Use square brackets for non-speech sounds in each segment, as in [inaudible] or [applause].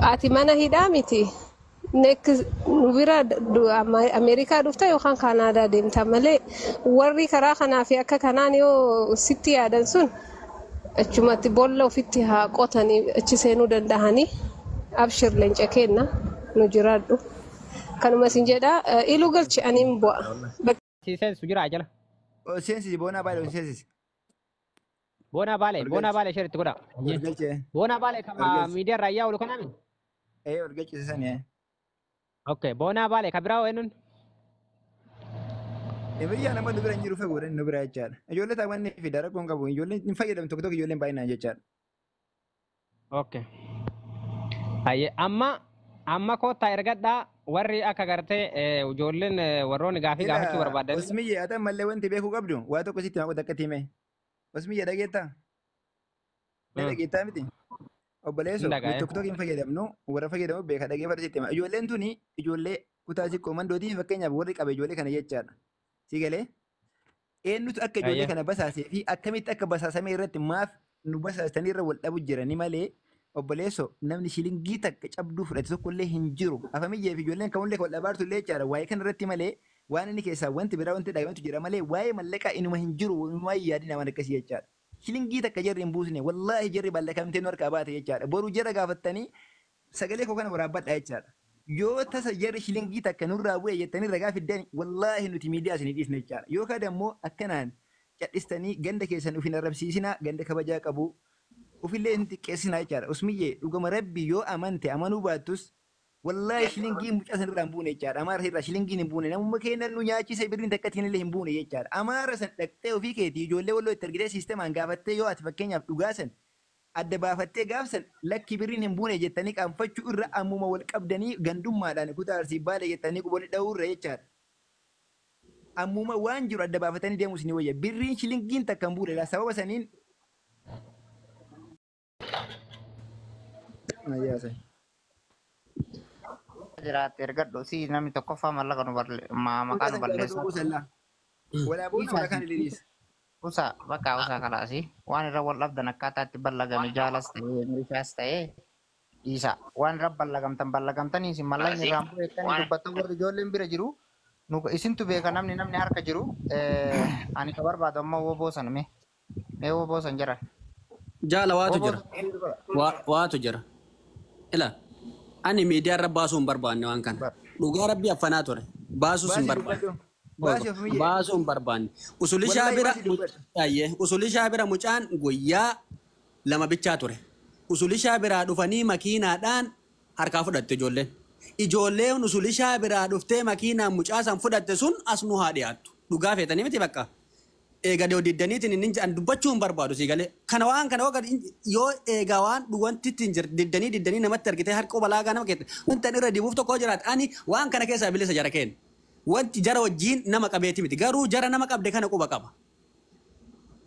ati mana hidhaa miti. Nek nu bira ameerikaa dhufta yookaan Kanada deemta malee warri karaa kanaa fi akka kanaan yoo sitti yaadan sun achumatti boolla ofitti haa qotanii achi seenuu danda'anii abshir leenca kenna nu jiraadhu. Kanuma sin jedha iluu galchi aniin bu'a. Seensu jira jala. Seensi boonaa baay'ee seensi. Bona baale, bona baale shirti godha. Bona baale kama raayyaa oolu Ee erga ciisanii. Okay, ka biraa eenyuun? Biyyaa Ijoollee taa'anii fi fayyadamu tokko tokko baay'inaan jechaadha. Okay. Hayyee amma amma kottaa ergadhaa warri akka gartee eh, ijoolleen eh, warroonni gaaffii gaafachuu barbaadan. Osmiyyee ati ammallee wanti beekuu qabdu waa tokko sitti maquu timee. Wasmi jedha geettaa? Dhagaa geettaa miti. Obboleessoo tokko hin fayyadamnu warra fayyadamu beekaa dhageeffatu jettee ijoolleen tuni ijoollee kutaa xiqqoo mandootii fakkeenyaaf warri qaba ijoollee kana jechaadha. Si galee eenyutu akka ijoollee kana basaasee fi akkamitti akka basaasame irratti maaf nu basaastanii irra wal dhabu jirani malee obboleessoo namni shilingii takka cabduu fudhate tokkollee hin jiru. Afamiyyeef ijoolleen kamullee wal dhabaartu illee jechaadha waa'ee kanarratti malee. waan inni keessaa wanti biraa wanti daa'imantu jira malee waa'ee inuma hin jiru waa'ee yaadina waan akkasii jechaadha. Shilingii takka jarri hin buusne wallaahi jarri ballakamtee nu harkaa baate jechaadha. Boruu jara sagalee jechaadha. Yoo tasa jarri shilingii takka nurraa bu'e jettanii ragaa fiddan wallaahi nuti miidiyaa isin dhiisne jechaadha. Yookaan akkanaan ganda keessan ganda kabajaa qabu ofillee hin xiqqeessinaa jechaadha. dhugama rabbi yoo amante wallahi shilingiin mucaa san irraa hin buune jechaadha. Amaara irraa shilingiin hin buune namummaa keenya nu nyaachise birriin takka ittiin illee hin buune jechaadha. Amaara san dhaqxee ofii keetii ijoollee walloo itti argitee siistemaan gaafattee yoo ati fakkeenyaaf dhugaa san adda baafattee gaafsan lakki birriin hin buune jettanii qaanfachuu irra ammuma wal qabdanii gandummaadhaan kutaa arsii baale jettanii quboonni dha'uurra jechaadha. Ammuma waan jiru adda baafatanii deemus ni wayya. Birriin shilingiin takka hin buune sababa saniin. Ayyaasa. jiraate ergadho hmm. si namni tokko fama laga nu maqaa nu balleessa. Walaa buuna walaa kan ililiis. Usaa bakka usaa kalaasi waan irra wal dhabdan akkaataatti ballagame jaalas ta'ee mirishaas ta'ee dhiisa waan irra ballagamtan ballagamtanii isin mallan irraan bu'eettanii dubbattan warri ijoolleen bira jiru isintu beeka namni namni harka jiru e, [coughs] ani ka barbaadu amma woo boosan mee mee woo boosan jira. Jaala waatu jira waatu jira ila ani media baasuu hin barbaanne waan kana dhugaa rabbi affanaa ture baasuu hin barbaanne baasuu hin barbaanne usulishaa bira usulishaa bira mucaan guyyaa lama bichaa ture usulishaa biraa dhufanii makiinaadhaan harkaa fudhatte ijoolleen ijoolleen usulishaa biraa dhuftee makiinaan mucaa san fudhatte sun as nu haa dhiyaattu dhugaa feetanii miti bakka. eegale odidaniitiin inni jedhan dubbachuu hin barbaadu si galee kana waan kana waan yoo eegaa waan wanti ittiin jira diddanii diddanii namatti argitee harka balaagaa nama kette wanta irra dibuuf tokko jiraat ani waan kana keessaa bilisa jara kenna wanti jara wajjiin nama qabeeti miti garuu jara nama qabde kana quba qaba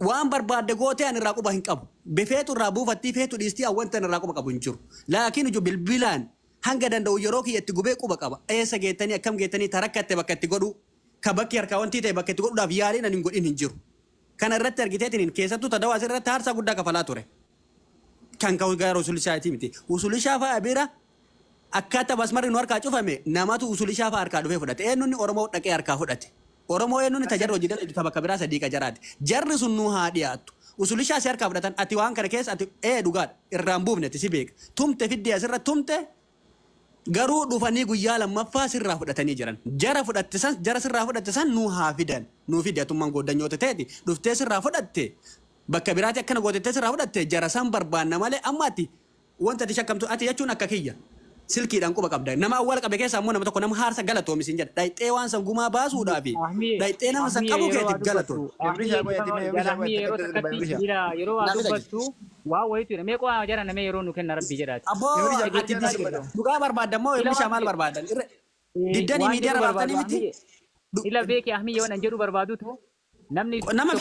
waan barbaadde gootee ani irraa quba hin qabu bifeetu irraa buufattii feetu dhiistii wanta irraa quba qabu hin jiru laakiin ijoo bilbilaan hanga danda'u yeroo kiyyatti gubee quba qaba eessa geettanii akkam geettanii tarakkatte bakka itti godhu ka kawan harkaa wanti ta'e bakka itti godhuudhaaf yaaliin ani hin godhin hin jiru. Kana irratti argiteetiin tadawa tadawaa asirratti haarsaa guddaa kafalaa ture. Kan ka'u gara usulishaati miti. Usulishaa fa'a bira akkaataa basmarri nu harkaa cufame namatu usulishaa fa'a harkaa dhufee fudhate. Eenyuun Oromoo dhaqee harkaa fudhate. Oromoo eenyuun tajarra hojii daldaltu bakka biraa sadika qajaraati. Jarri sunnu ha haa dhiyaattu. Usulishaa si harkaa fudhatan ati waan kana keessa ati ee eh, dhugaadha irraan buufnetti si beeka. Tumte fiddee asirra tumte garuu dhufanii guyyaa lammaffaa sirraa fudhatanii jiran. Jara fudhatte san jara sirraa fudhatte san nuu haa fidan. Nuu fidatummaan gooddanyoota ta'eeti. Dhuftee sirraa fudhatte bakka biraatti akkana gootettee sirraa fudhatte jara san barbaanna malee amma ati wanta ati shakkamtu ati jechuun akka kiyya silki dan qabda. Nama awwaala qabda keessaa immoo nama tokko nama haarsa galatu oomishin jedha. Dhayixee waan san gumaa baasuudhaa fi dhayixee nama san qabu keetiif galatu. Yeroo waa dubbattu waa wayitu jedha. Meeqoo waa jara namee yeroo nu kenna rabbi jedhaati. Aboo dhugaa barbaadda Ila namni namni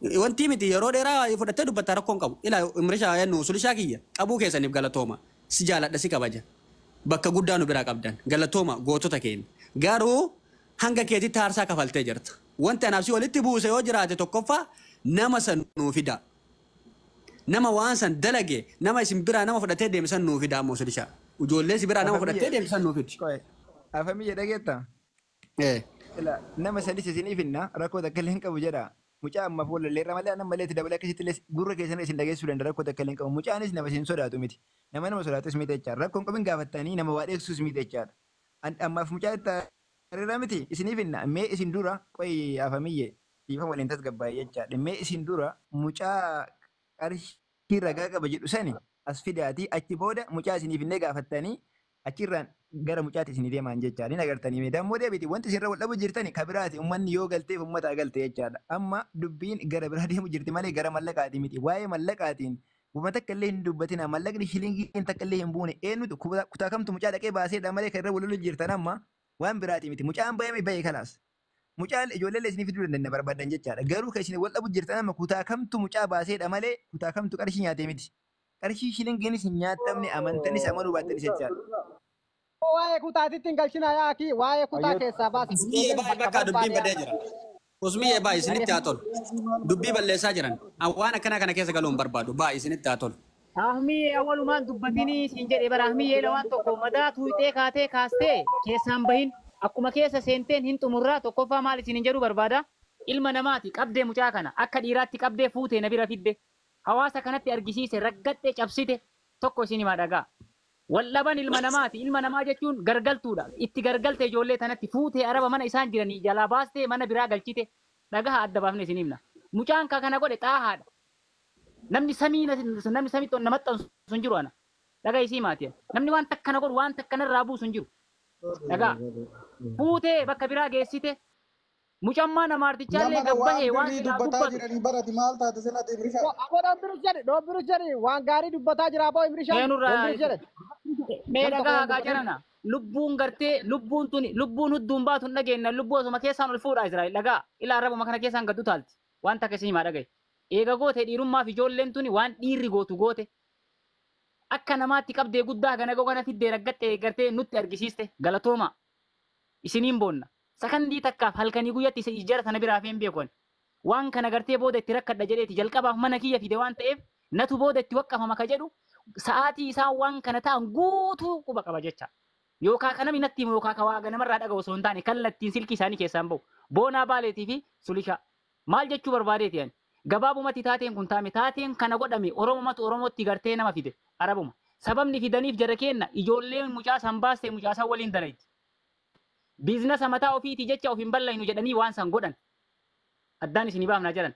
wanti miti yeroo dheeraa fudhattee dubbatta rakkoon qabu ilaa imrishaa yannu sulishaa kiyya qabuu keessaniif galatooma si jaaladha si kabaja bakka guddaa nu biraa qabdan galatooma gootota keenya garuu hanga keetitti aarsaa kafaltee jirta wanti anaaf si walitti buuse yoo jiraate tokkoffaa nama san nuu nama waan san dalage nama isin biraa nama fudhattee deemsan nuu fida ammoo rakkoo takka hin qabu jedhaa. Mucaa amma fuula illee irra malee aannan malee itti akkasitti illee gurra isin dhageessuu danda'a. Rakkoo takka illee qabu. Mucaanis nama isin sodaatu miti. Nama nama sodaatus miti jechaadha. Rakkoon qabin gaafattanii nama waa dheeksus miti jechaadha. Ammaaf mucaa itti hariirraa miti isiniif hinna. isin dura qoyi afamiyye waliin isin dura mucaa qarshii ragaa qaba jedhu sani as fidaatii achi booda mucaa isinifine gafatanii gaafattanii achirraan gara mucaatti isin deemaan jechaadha. Ni agartanii miidhamuu deebiiti wanti isinirra wal dhabu jirtani yoo galteef jechaadha. Amma dubbiin gara jirti malee gara mallaqaati miti. mallaqaatiin illee hin mallaqni takka illee hin buune kutaa kamtu mucaa dhaqee baaseedha malee kan wal jirtan amma waan biraati miti. Mucaan ba'ee ba'e Mucaan ijoollee illee isiniif danda'an barbaadan jechaadha. Garuu kan isin wal dhabu jirtan amma kutaa kamtu mucaa baaseedha malee kutaa kamtu amanuu kutati tingalchina yaaki waa'ee kutaa keessaa ya, baasi. Usmii eebaa bakka dubbiin badee jira. Usmii eebaa ya, isinitti Dubbi tolu. Dubbii balleessaa jiran. Waan akkana kana keessa galuun barbaadu. Baa isinitti haa tolu. Ahmii awwalumaan dubbatinii siin jedhe bara ahmii yeela ya, waan tokko madaa tuuxee kaatee kaastee keessaan bahin akkuma keessa seenteen hin xumurraa tokkoffaa maal isin hin jedhu barbaada. Ilma namaati qabdee mucaa kana akka dhiiraatti qabdee fuutee na bira fidde. Hawaasa kanatti argisiise raggadhee cabsite tokko isin hima واللبن المنامات المنامات جون غرغل تودا إتى غرغل تجولة ثانة تفوت هي أربعة من إنسان جيراني جالا باست من برا غلطي ته نجاها أدبها من سنيمنا مучان كا كان أقول تاهاد نم نسمي نم نسمي تون نمت سنجرو أنا نجا يسمى تيا نم نوان تك كان أقول وان تك كان رابو سنجرو نجا [laughs] فوت بكبرا غيسي ته Mucammaa namaartichaallee gabbahee waan dubbataa jiranii barati maal taate sirna Imrishaa. Abboon Imrish jedhe dhoon Imrish jedhe waan gaarii dubbataa jira abboon Imrishaa. Meenurraa mee dhagaa hagaa jirana. Lubbuun gartee lubbuun tuni lubbuun hudduun baatu hin dhageenna lubbuu osuma keessaan ol fuudhaa Israa'el dhagaa ilaa arrabuma kana keessaan gaddu taalti waan takka isin himaa dhagaye. Eega goote dhiirummaa fi ijoolleen tuni waan dhiirri gootu goote. Akka namaatti qabdee guddaa kana gogana fiddee raggatte gartee nutti argisiiste galatooma isiniin boonna. sakandii takkaaf halkanii guyyaatti isa ijjara sana biraa hin beekon waan kana gartee booda itti rakkadha jedheeti jalqabaaf mana kiyya fide waan ta'eef natu booda itti waqqafama ka jedhu sa'aatii isaa waan kana ta'an guutuu quba qaba jecha yookaan kana minatti yookaan ka waaqa namarraa dhaga'u osoo hin taane kallattiin silkii isaanii keessaan bahu. boonaa baaleetii fi sulisha. maal jechuu barbaadeeti ani gabaabumatti taateen kun taame taateen kana godhame oromomatu oromootti gartee nama fide arabuma sababni fidaniif jara kenna ijoolleen mucaa san baastee mucaa san waliin dalayti. biizinasa mataa ofiitii jecha of hin ballaynu jedhanii waan san godhan addaan isin baafnaa jiran.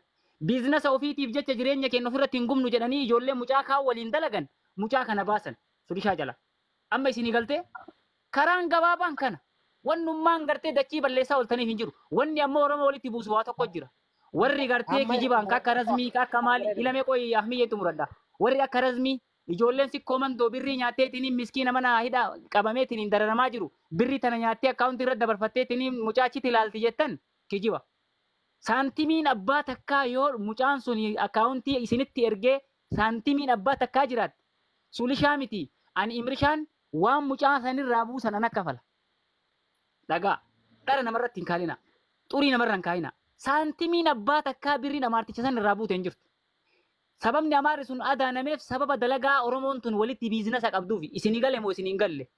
Biizinasa ofiitiif jecha jireenya keenya ofirratti hin gumnu jedhanii ijoollee mucaa kaan waliin dalagan mucaa kana baasan surishaa jala. Amma isin galtee karaan gabaabaan kana wannummaan gartee dachii balleessaa ooltaniif hin jiru. Wanni ammoo Oromoo walitti buusu waa tokko jira. Warri gartee kijibaan akka razmii akka maali ilamee qoyii ahmiyyee xumuradha. Warri akka razmii Ijoolleen si mandoo birri nyaattee itiniin miskiina mana hidhaa qabamee itiniin dararamaa jiru birri tana nyaattee akkaawunti irra dabarfattee itiniin mucaachitti ilaalti jettan kijiba. Saantimiin abbaa takkaa yoo mucaan sun akkaawunti isinitti ergee saantimiin abbaa takkaa jiraatte sulishaa miti ani imrishaan waan mucaa sanirraa buusan an akka fala. Dhagaa dhala namarratti hin kaalina xurii namarra hin kaa'ina saantimiin abbaa takkaa birri amaarticha sanirraa buuteen jirtu. sababni Amaari sun adaanameef sababa dalagaa Oromoon tun walitti biizinasa qabduufi isin gale moo isin hin galle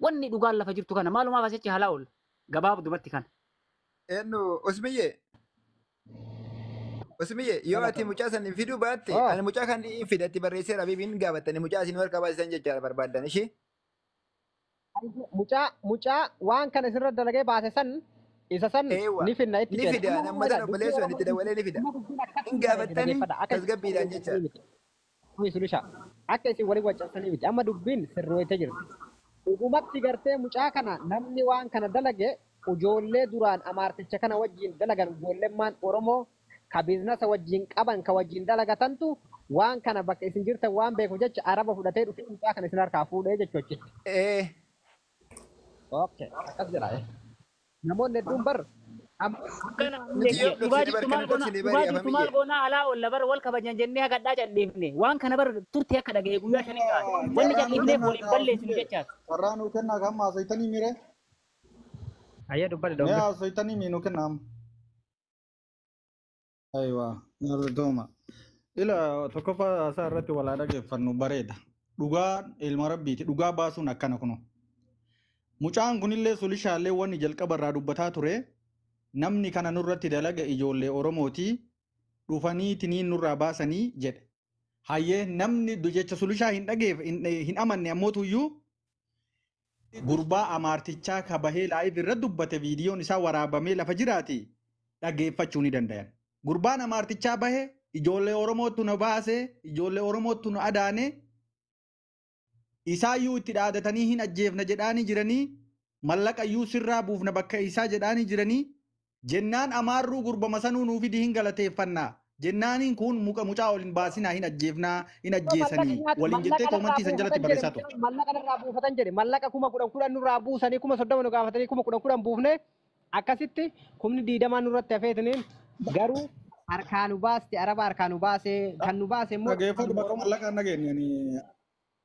wanni dhugaan lafa jirtu kana maalumaaf asichi halaa oolu gabaabdumatti kana. Eenyu Usmiyye. Usmiyye yoo ati mucaa san fiduu baatte ani mucaa kan hin fidatti barreesseera bibiin gaafattanii mucaa isin warqaa baasisan jechaadha barbaadan ishee. Mucaa mucaa waan kana isirra dalagee baase san isa san ni finna itti ni fida namoota obboleessuun itti dabalee ni fida. Hin gaafattanii tasgabbiidhaan jecha. Sulusha akka isin walii waccaasanii miti amma dubbiin sirrootee jirti. Dhugumatti gartee mucaa kana namni waan kana dalage ujoollee duraan amaarticha kana wajjin dalagan ijoollemmaan Oromoo ka biizinasa wajjin qaban ka wajjin dalagatantu waan kana bakka isin jirtan waan beekuuf jecha araba fudhatee dhufee mucaa kana isin harkaa fuudhee jechuutti. Ee. Eh. Okay, akkas jira. Eh. namoonni hedduun bar Dhugaatiitu maal goonaa alaa oolla bar wal kabajan jennee hagadhaa calleefne waan kana bar turtii akka dhagaye guyyaa shanii qaala wanni calleefneef waliin balleessinu jechaati. Warraa nuu kennaa kan haasaytanii mire. Ayyaa dubbata dhoofne. Mee haasaytanii miinuu kennaam. Ayiwaa narritooma. Ila tokkoffaa isaa irratti walaa dhageeffannu bareeda. Dhugaa ilma rabbiiti. Dhugaa baasuun akkana kunoo. Mucaan kunillee sulishaallee wanni jalqabarraa dubbataa ture namni kana nurratti dalaga ijoollee Oromooti dhufanii tiniin nurraa baasanii jedhe. Hayyee namni jecha sulishaa hin dhageef hin amanne ammootuyyuu gurbaa amaartichaa kabahee laayiv irratti dubbate viidiyoon isaa waraabamee lafa jiraati dhageeffachuu ni danda'an. Gurbaan amaartichaa bahe ijoollee Oromootu na baase ijoollee Oromootu na adaane isaayyuu itti dhaadatanii hin ajjeefna jedhaanii jiranii mallaqayyuu sirraa buufna bakka isaa jedhaanii jiranii jennaan amaarruu gurbama sanuu nuuf hidii hin galateeffannaa jennaaniin kun muka mucaa ol hin baasinaa hin ajjeefnaa hin ajjeesanii waliin jettee koomantii san jalatti barreessaa turte. Mallaqa irraa buufatan jedhe mallaqa kuma kudhan kudhan nurraa buusanii kuma soddoma nu gaafatanii kuma kudhan kudhan buufne akkasitti kumni diidamaa nurratti hafeetiniin garuu harkaa nu baaste araba harkaa nu baase kan nu baase immoo. Dhageeffadhu bakka mallaqaan dhageenyanii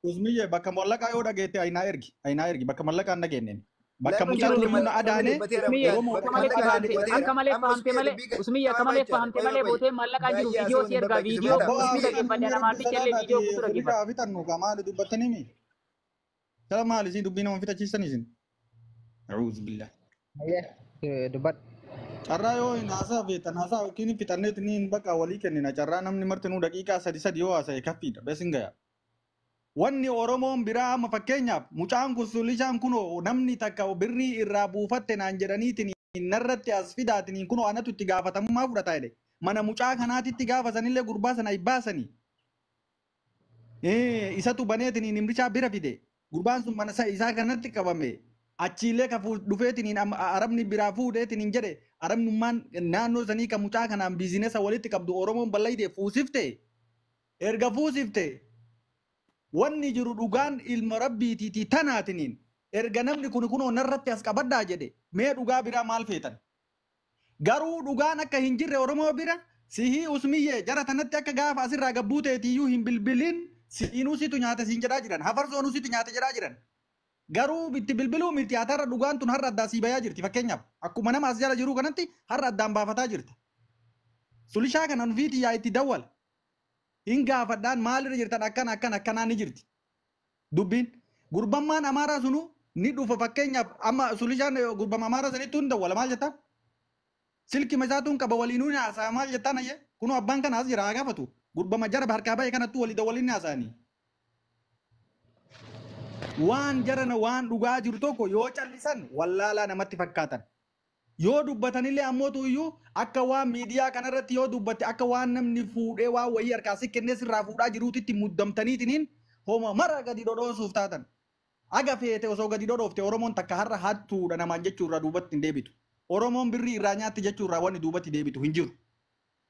Uzmiye bakka mollaqaa yoo dhageette aynaa ergi aynaa ergi bakka mollaqaa hin dhageenyeen. Bakka mucaa tulluun adaane ya, akka malee fahamtee malee usmiyya akka malee fahamtee malee bootee mallaqaa jiru viidiyoo si ergaa viidiyoo usmii dhaggeeffannee namaaticha illee viidiyoo kutu dhaggeeffannee. Fitannu gaa maali dubbattanii mi? Jala maali isin dubbii nama fitachiisan isin? Na'uudhu billah. Dubbat. Carraa yoo hin haasaa feetan haasaa yookiin fitannee ni bakka walii kennina carraa namni marti nuu daqiiqaa sadi sadi yoo haasa'e ya, kaffiidha beesin gayaa. Wanni Oromoon biraa amma fakkeenyaaf mucaan kun suulishaan kunoo namni takka birrii irraa buufatte naan jedhaniitiin narratti as fidaatiin kunoo anatu itti gaafatamummaa fudhata jedhe. Mana mucaa kanaatitti gaafatanillee gurbaa sana ibbaasanii. Isatu baneetiin nimrichaa bira fide. Gurbaan sun mana isaa kanatti qabame. Achiillee ka dhufeetiin arabni biraa fuudheetiin jedhe arabnummaan naannoo sanii kan mucaa kanaan biizinesa walitti qabdu Oromoon ballayde fuusifte. Erga fuusifte wanni jiru dhugaan ilma rabbiitiitii tanaatiniin erga namni kun kunoo narratti as qabaddaa jedhe mee dhugaa biraa maal feetan garuu dhugaan akka hin jirre oromoo bira sihii usmiyyee jara tanatti akka gaafa asirraa gabbuu teetiyyuu hin bilbiliin si'iin usitu nyaate siin jedhaa jiran hafarsoon usitu nyaate jedhaa jiran garuu itti bilbiluu miti hatarra dhugaan tun har'a addaa siibayaa jirti fakkeenyaaf akkuma nama as jala jiru kanatti har'a addaan baafataa jirta sulishaa kanan fiiti itti dawwala hin gaafadhaan maalirra jirtan akkan akkan akkanaa ni jirti dubbiin gurbammaan amaaraa sunu ni dhufa fakkeenyaaf amma sulishaan gurbama amaaraa sanitti hunda wala maal jettaan silkima isaatuun qaba waliinuu ni haasa'aa maal jettaan ayye kunu abbaan kana as jira haa gaafatu gurbama jara harkaa baay'ee wan walii dawwaliin ni haasa'anii. waan jarana waan dhugaa jiru tokko yoo callisan wallaalaa namatti fakkaatan ille ammo tu yu akka waan media kanarratti yo dubbatte akka wa namni fuudhee waan wayii harkaa si kennee sirraa fuudhaa tinin muddamtaniitiniin hooma mara gadi dhodhoonsuuf taatan. Aga feete oso gadi dhodhoofte oromon takka har'a dana namaan jechuurra duubatti hin deebitu. Oromoon birrii irraa nyaatti jechuurra wanni duubatti deebitu hin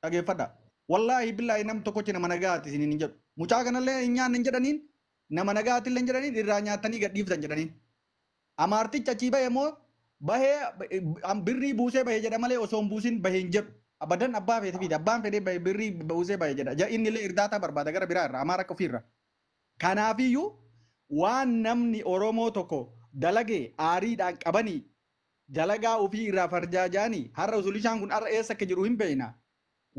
age fada wallahi billahi nam tokkochi nama nagaati isiniin hin jedhu. Mucaa kanallee hin danin hin jedhaniin nama nagaati illee hin jedhaniin irraa bahee birrii buusee bahee jedha malee osoo hin bahee hin jedhu abadan abbaa feetee fiida abbaan fedhee birrii buusee bahee jedha inni illee irdaataa barbaada gara biraa irraa amaara akka ofiirra kanaafiyyuu waan namni oromoo tokko dalagee aariidhaan qabanii dalagaa ofii irraa farjaa jaanii har'a usulishaan kun har'a eessa jiruu jiru hin beekna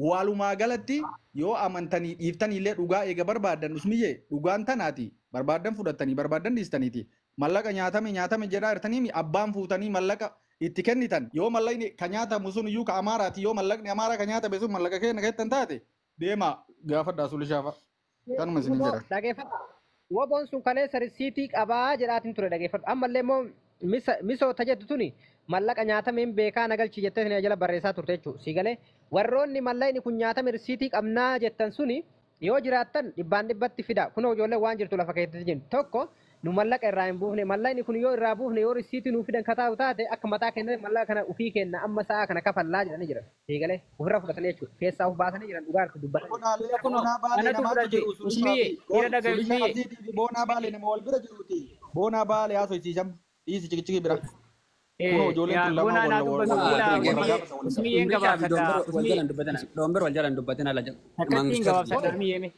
walumaa galatti yoo amantanii dhiiftanii illee dhugaa eega barbaaddan usmiyyee dhugaan tanaati barbaadan fudhattanii barbaadan dhiistaniiti mallaqa nyaatame nyaatame jedhaa irtanii abbaan fuutanii mallaqa itti kennitan yoo mallaqni ka nyaatamu sun iyyuu ka amaaraati yoo mallaqni amaaraa ka nyaatame sun mallaqa kenna kettan taate deema gaafadhaa sulishaafa kanuma isinin jedhan. Dhageeffata woboon sun kaleessa risiitii qabaa jedhaatiin ture dhageeffatu ammallee immoo misoota jettu tuni mallaqa nyaatameen beekaa nagalchi jettee isin ajala barreessaa turte jechuudha si galee warroonni mallaqni kun nyaatame risiitii qabnaa jettan suni yoo jiraattan dhibbaan dhibbatti fida kun ijoollee waan jirtu lafa keessatti jennu tokko. nu mallaqa irraa hin buufne mallaqni kun yoo irraa buufne yoo risiitii nuu fidan kataa'u taate akka mataa kennan mallaqa kana ofii kenna amma sa'a kana kafallaa jedhanii jiran eegalee ofirra fudhatanii jechuudha keessaa of baasanii jiran dhugaa harka dubbatanii. Boonaa baalee nama wal bira jiruuti. Boonaa baalee haa sochisiisam dhiisi cikichikii bira.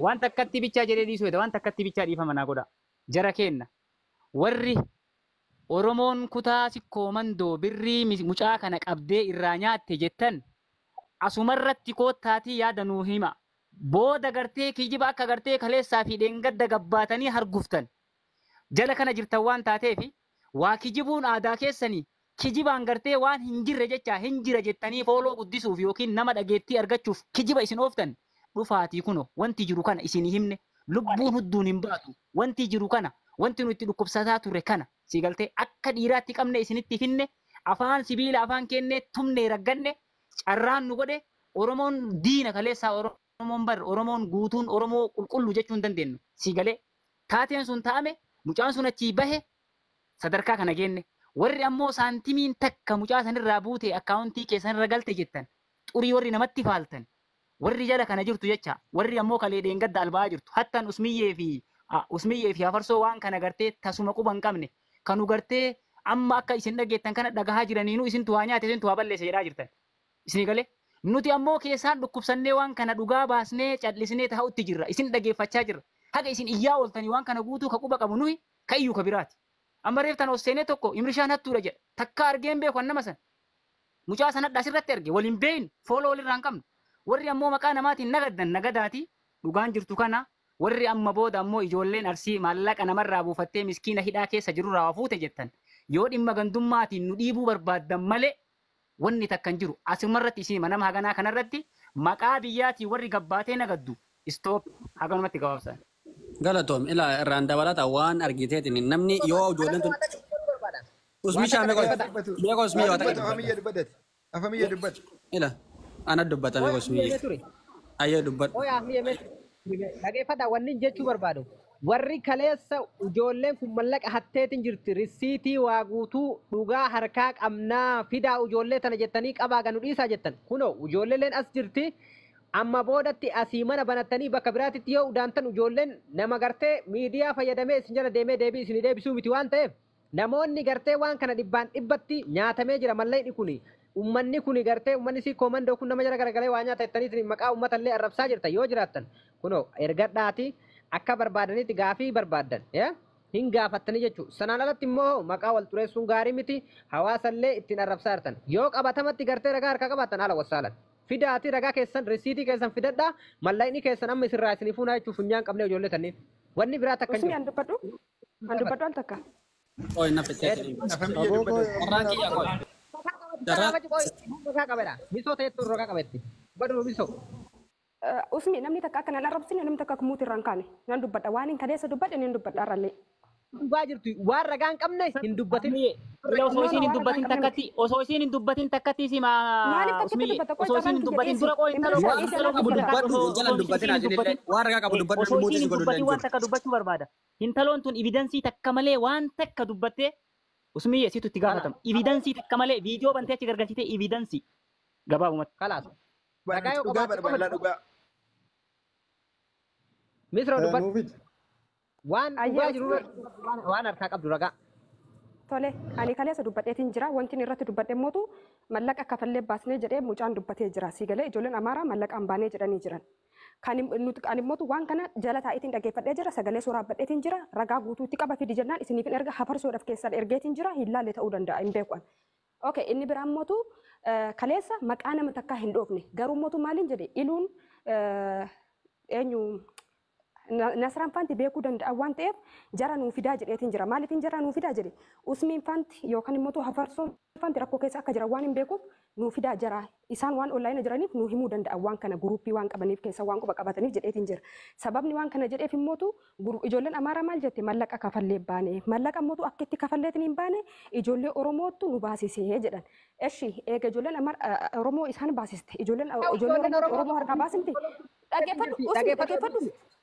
Wanta akkatti bichaa jedhee dhiisuu waan takkatti bichaa dhiifama naa godha. jara kenna warri Oromoon kutaa sikkoomandoo birrii mucaa kana qabdee irraa nyaatte jettan asumarratti koottaatii yaada hima. Booda gartee kijiba akka gartee kaleessaa fi dheengadda gabbaatanii harguftan. Jala kana jirtan waan taateef waa kijibuun aadaa keessanii kijibaan gartee waan hin jirre jecha hin jira jettanii fooloo guddisuuf yookiin nama dhageettii argachuuf kijiba isin ooftan dhufaatii kuno wanti jiru kana isin himne. lubbuun hudduun hin baatu wanti jiru kana wanti nuti dhukkubsataa turre kana si galtee akka dhiiraatti qabne isinitti finne afaan sibiila afaan kenne tumne ragganne carraan nu godhe oromoon diina kaleessaa oromoon bar oromoon guutuun oromoo qulqullu jechuu hin dandeenyu si galee taateen sun taa'ame mucaan sun achii bahe sadarkaa kana geenne warri ammoo saantimiin takka mucaa sanirraa buutee akkaawuntii keessanirra galte jettan xurii warri namatti faaltan warri jala kana jirtu jecha warri ammoo kaleedheen gadda albaa jirtu hattaan usmiyyee fi usmiyyee fi hafarsoo waan kana gartee tasuma quba hin qabne kanu gartee amma akka isin dhageettan kana dhagahaa jiraniinu isintu waa nyaate isintu waa balleessa jedhaa jirtan isinii galee nuti ammoo keessaan dhukkubsannee waan kana dhugaa baasnee callisnee taa'utti jirra isin dhageeffachaa jirra haga isin iyyaa ooltanii waan kana guutuu ka quba qabu nuyi ka iyyuu ka biraati amma reef tan osseenee tokko imrishaan hattuudha jedha takka argeen beeku annama san mucaa sanadha asirratti arge waliin beeyin fooloo walirraa qabnu warri ammoo maqaa namaatiin nagadan nagadaati dhugaan jirtu kana warri amma booda ammoo ijoolleen arsii maallaqa namarraa buufattee miskiina hidhaa keessa jiru waa fuute jettan yoo dhimma gandummaatiin nu dhiibuu barbaaddan malee wanni takkan jiru asumarratti isin mana haganaa kanarratti maqaa biyyaatii warri gabbaatee nagaddu istoop haganumatti gabaabsan. Galatoom ilaa irraan dabalata waan argiteetiin namni yoo ijoolleen tun. Usmishaa meeqa miyaa waan ta'e. Afamiyya dubbate. Afamiyya dubbate. Ilaa. ana dubbatame osmi ayya dubbat oyaa dhageeffata wanni jechuu barbaadu warri kaleessa ijoolleen kun mallaqa hatteetin jirti risiitii waa guutuu dhugaa harkaa qabnaa fidaa ijoollee tana jettanii qabaa ganu dhiisaa jettan kuno len as jirti amma boodatti asii mana banattanii bakka biraatitti yoo udaantan ijoolleen nama gartee miidiyaa fayyadamee isin jala deemee deebii isin deebisuu miti waan ta'eef namoonni gartee waan kana dhibbaan dhibbatti nyaatamee jira mallayni kuni ummanni kun gartee ummanni si koomandoo kun nama jala garagalee waa nyaata jettanii isin maqaa uummatallee arrabsaa jirta yoo jiraattan kunoo ergadhaati akka barbaadanitti gaafii barbaaddan hin gaafattanii jechuudha sanaan alatti immoo maqaa wal xureessuun gaarii miti hawaasallee ittiin arrabsaa jirtan yoo qabatamatti gartee ragaa harka qabaattan haala wasaalan fidaati ragaa keessan risiitii keessan fidadhaa mallayni keessan amma isinraa isinii fuunaa jechuuf funyaan qabnee ijoollee tanii wanni biraa takka jiru. Dubbadhu dubbadhu al takka. Oy na fitee. Agoogoo. Irraa kiyyaa qoy. Eh, Usmi namni takka akkanaan arrabsine namni takka akumuuti irraan kaane nan dubbadha waan hin kadeessa dubbadha inni dubbadha arrallee. Dhugaa jirtu waan ragaa hin qabne hin dubbatin. Osoo hin dubbatin takkatti osoo isiin hin dubbatin takkatti sima Usmi osoo isiin hin dubbatin dura qoo intala osoo isiin hin dubbatin waan ragaa qabu dubbadhu osoo isiin hin dubbatin waan takka dubbachuu barbaada. Hintaloon tun ibidansii takka malee waan takka dubbattee Usumii yeesitu itti gaafatama. Evidansii takka malee viidiyoo bantee achi gargalchitee evidansii gabaabumatti. Kalaas. Dhagaa yoo qabaate dhugaa dhugaa. Misira dubbatti. Waan dhugaa one. waan harkaa qabdu dhagaa. Tole, ani kaleessa dubbadheetiin jira. Wanti inni irratti dubbadhe mootu mallaqa kafallee baasnee jedhee mucaan dubbatee jira. Sii galee ijoolleen amaaraa mallaqa hin baanee jedhanii jiran. Kan animmootu waan kana jala taa'itiin dhaggeeffadhee jira. Sagalee suuraa badheetiin jira. Ragaa guutuutti qaba fidi jennaan isiniifin erga hafarsoodhaaf keessan ergeetiin jira. Hin laalle ta'uu danda'a hin beeku. Okay, inni biraan mootu kaleessa maqaa nama takkaa hin dhoofne. Garuu mootu maaliin jedhe iluun eenyu nasraan faanti beekuu danda'a waan ta'eef jara nuu fidaa jedheetiin jira. Maaliifin jara nuu fidaa jedhe usmiin faanti yookaan immoo hafarsoon faanti rakkoo keessa akka jira waan hin beekuuf nuu fidaa jara. Isaan waan onlaayina jiraniif nuu himuu danda'a waan kana guruuppii waan qabaniif keessa waan quba qabataniif jedheetiin jira. Sababni waan kana jedheef immootu ijoolleen Amaaraa maal jette mallaqa kafallee baane mallaqa immootu akka itti kafalleetiin hin baane ijoollee Oromootu nu baasisee jedhan. Eshi eega ijoolleen Oromoo isaan baasiste ijoolleen Oromoo harkaa baasimti dhaggeeffadhu dhaggeeffadhu.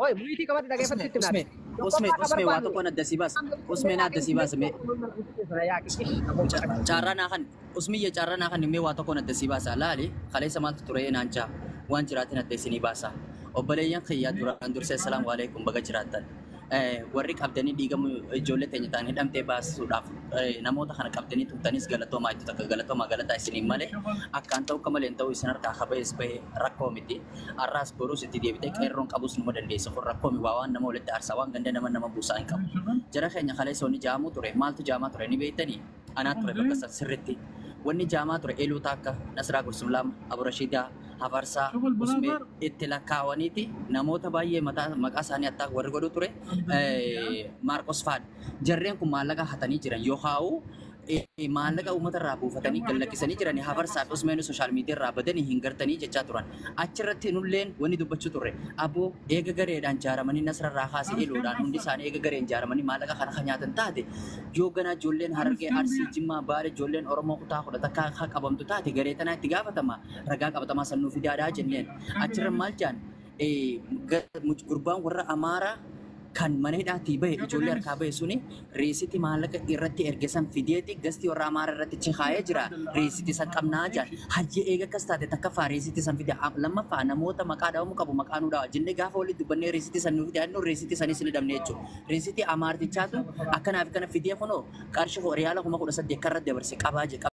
هاي بويتي كمان تدعي فتي تنا اسمي اسمي اسمي واتو كون الدسي بس اسمي نا الدسي بس مي cara nakan usmi ya cara nakan demi wato kon adesi basa lali kale sama turee nanca wan jiratin adesi ni basa obale yang khiyat duran durse salam alaikum baga jiratan Eh, warri qabdanii dhiigamu ijoollee eh, teenya ta'anii dhamtee baasisuudhaaf eh, namoota kana qabdanii tuqtanis galatoomaa jechuudha. Akka galatoomaa galataa isiniin malee akkaan ta'u akka malee ta'u isin harkaa kabees bahee rakkoo miti. boruus itti deebitee qeerroon qabus nama dandeessa kun rakkoo waa waan nama walitti aarsaa waan ganda nama nama buusaa hin qabu. Jara keenya kalee soonni jaamuu ture maaltu jaamaa ture ni beektanii anaa ture bakka Wanni jaamaa ture eeluu taakka Nasraa Gursulama hafarsaa itti lakkaawaniiti namoota baay'ee maqaa isaanii attaa warri godhu ture eh, maarkos faadha. Jarreen kun maallaqa hatanii jiran yoo haa'u Eh, maallaqa uummatarraa buufatanii gallakisanii jiran hafarsaaf osmeenu sooshaal miidiyaarraa badanii hin gartanii jechaa turan. Achirratti nulleen wanni dubbachuu turre aboo eega gareedhaan jaaramanii nasrarraa kaasee eluudhaan hundi isaanii eega gareen jaaramanii maallaqa kana kan nyaatan taate yoo ganaa ijoolleen hargee arsii jimmaa baala ijoolleen oromoo kutaa kudha takka haa qabamtu taate garee tanaa itti gaafatama ragaa qabatamaa sannuu fidaadhaa jenneen achirra maal eh, gurbaan warra amaaraa kan mana hidhaatii bahe ijoollee harkaa bahe suni reesitti maallaqa irratti erge san fideeti gastii warra amaara irratti cikaayee jira reesitti san qabnaa jaan hajji eega kas taate takka faa reesitti san fide lammaffaa namoota maqaa dhabamu qabu maqaa nu dhawa jennee gaafa walitti dubbannee reesitti san nuuf dhiyaannu reesitti sanis ni dhabne jechuudha reesitti amaartichaatu akkanaaf kana fidee kunoo qarshi riyaala kuma kudha saddeet karra dabarse qabaa jee